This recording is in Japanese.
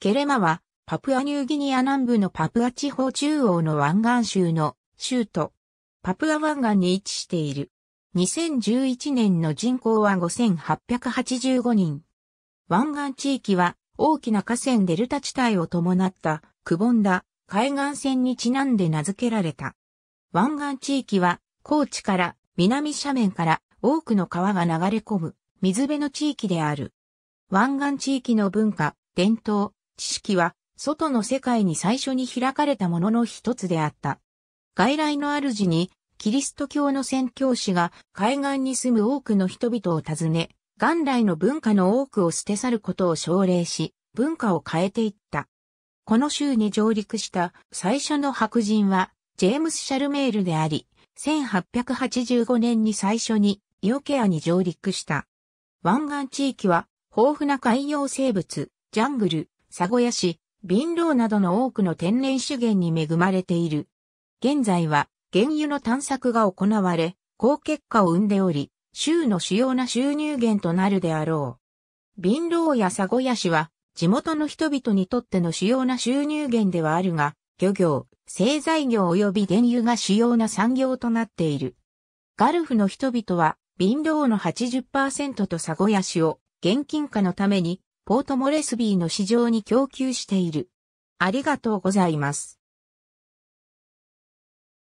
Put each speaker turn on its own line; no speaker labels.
ケレマは、パプアニューギニア南部のパプア地方中央の湾岸州の州都、パプア湾岸に位置している。2011年の人口は5885人。湾岸地域は大きな河川デルタ地帯を伴ったくぼんだ海岸線にちなんで名付けられた。湾岸地域は高地から南斜面から多くの川が流れ込む水辺の地域である。湾岸地域の文化、伝統、知識は、外の世界に最初に開かれたものの一つであった。外来の主に、キリスト教の宣教師が海岸に住む多くの人々を訪ね、元来の文化の多くを捨て去ることを奨励し、文化を変えていった。この州に上陸した最初の白人は、ジェームス・シャルメールであり、1885年に最初にイオケアに上陸した。湾岸地域は、豊富な海洋生物、ジャングル、サゴヤ市、ロ老などの多くの天然資源に恵まれている。現在は原油の探索が行われ、高結果を生んでおり、州の主要な収入源となるであろう。ロ老やサゴヤ市は地元の人々にとっての主要な収入源ではあるが、漁業、製材業及び原油が主要な産業となっている。ガルフの人々は、貧乏の80%とサゴヤ市を現金化のためにポートモレスビーの市場に供給している。ありがとうございます。